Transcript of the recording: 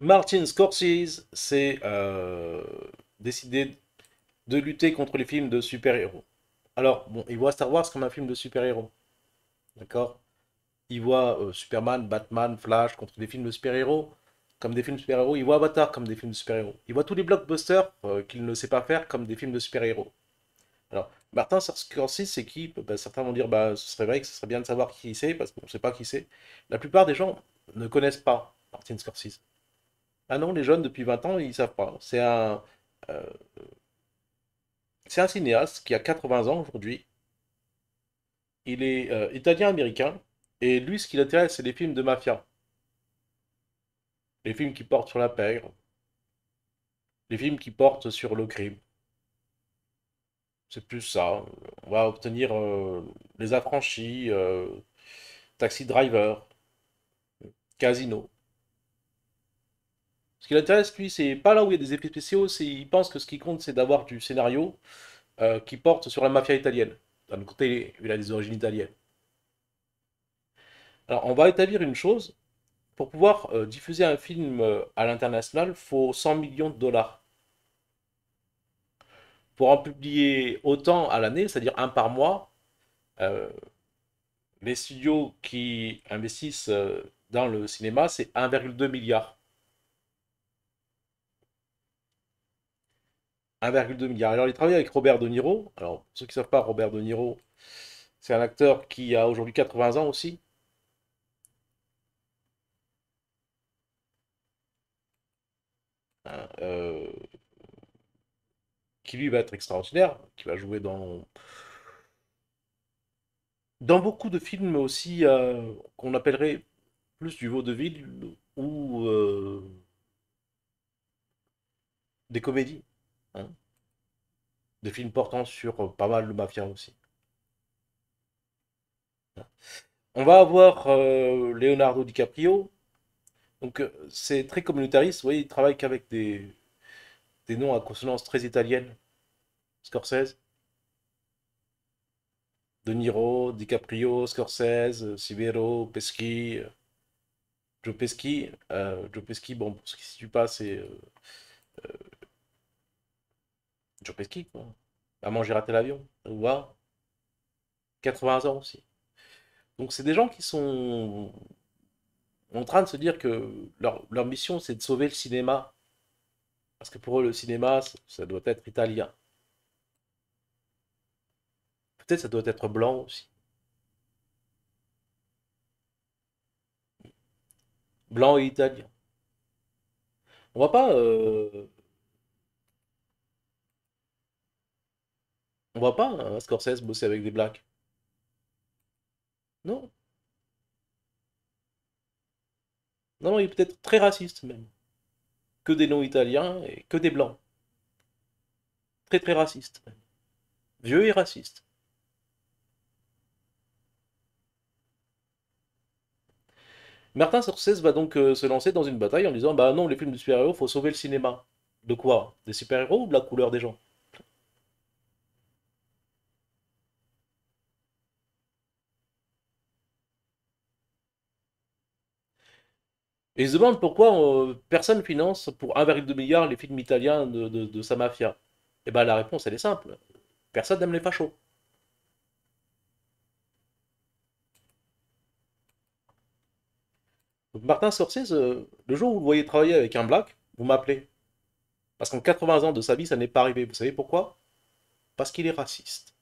Martin Scorsese s'est euh, décidé de lutter contre les films de super-héros. Alors, bon, il voit Star Wars comme un film de super-héros. D'accord Il voit euh, Superman, Batman, Flash contre des films de super-héros comme des films de super-héros. Il voit Avatar comme des films de super-héros. Il voit tous les blockbusters euh, qu'il ne sait pas faire comme des films de super-héros. Alors, Martin Scorsese, c'est qui bah, Certains vont dire, bah, ce serait vrai que ce serait bien de savoir qui c'est, parce qu'on ne sait pas qui c'est. La plupart des gens ne connaissent pas Martin Scorsese. Ah non, les jeunes depuis 20 ans, ils savent pas. C'est un, euh, c'est un cinéaste qui a 80 ans aujourd'hui. Il est euh, italien-américain et lui, ce qui l'intéresse, c'est les films de mafia. Les films qui portent sur la pègre. Les films qui portent sur le crime. C'est plus ça. On va obtenir euh, les affranchis, taxi driver, casino. Ce qui l'intéresse, lui, c'est pas là où il y a des effets spéciaux, c'est il pense que ce qui compte, c'est d'avoir du scénario euh, qui porte sur la mafia italienne. D'un côté, il a des origines italiennes. Alors, on va établir une chose. Pour pouvoir euh, diffuser un film euh, à l'international, il faut 100 millions de dollars. Pour en publier autant à l'année, c'est-à-dire un par mois, les studios qui investissent dans le cinéma, c'est 1,2 milliard. 1,2 milliards Alors, il travaille avec Robert De Niro. Alors, ceux qui ne savent pas, Robert De Niro, c'est un acteur qui a aujourd'hui 80 ans aussi. Hein, euh, qui lui va être extraordinaire, qui va jouer dans dans beaucoup de films aussi euh, qu'on appellerait plus du vaudeville ou euh, des comédies. Hein, de Des films portant sur euh, pas mal de mafia aussi. On va avoir euh, Leonardo DiCaprio. Donc euh, c'est très communautariste, vous voyez, il travaille qu'avec des, des noms à consonance très italienne. Scorsese. De Niro, DiCaprio, Scorsese, Sivero, Pesci, Joe Pesci. Euh, Joe bon, pour ce qui ne situe pas, c'est pesky manger quoi. Bah, Maman, j'ai raté l'avion. Ou à 80 ans aussi. Donc, c'est des gens qui sont en train de se dire que leur, mission, c'est de sauver le cinéma. Parce que pour eux, le cinéma, ça doit être italien. Peut-être ça doit être blanc aussi. Blanc et italien. On va pas euh, On voit pas hein, Scorsese bosser avec des blacks. Non. Non, il est peut-être très raciste même. Que des noms italiens et que des blancs. Très très raciste Vieux et raciste. Martin Scorsese va donc euh, se lancer dans une bataille en disant Bah non, les films de super-héros, faut sauver le cinéma. De quoi Des super-héros ou de la couleur des gens Et ils se demandent pourquoi personne euh, personne finance pour 1,2 milliard les films italiens de, sa mafia. Et eh bien la réponse, elle est simple. Personne n'aime les fachos. Martin Scorsese, euh, le jour où vous le voyez travailler avec un black, vous m'appelez. Parce qu'en 80 ans de sa vie, ça n'est pas arrivé. Vous savez pourquoi Parce qu'il est raciste.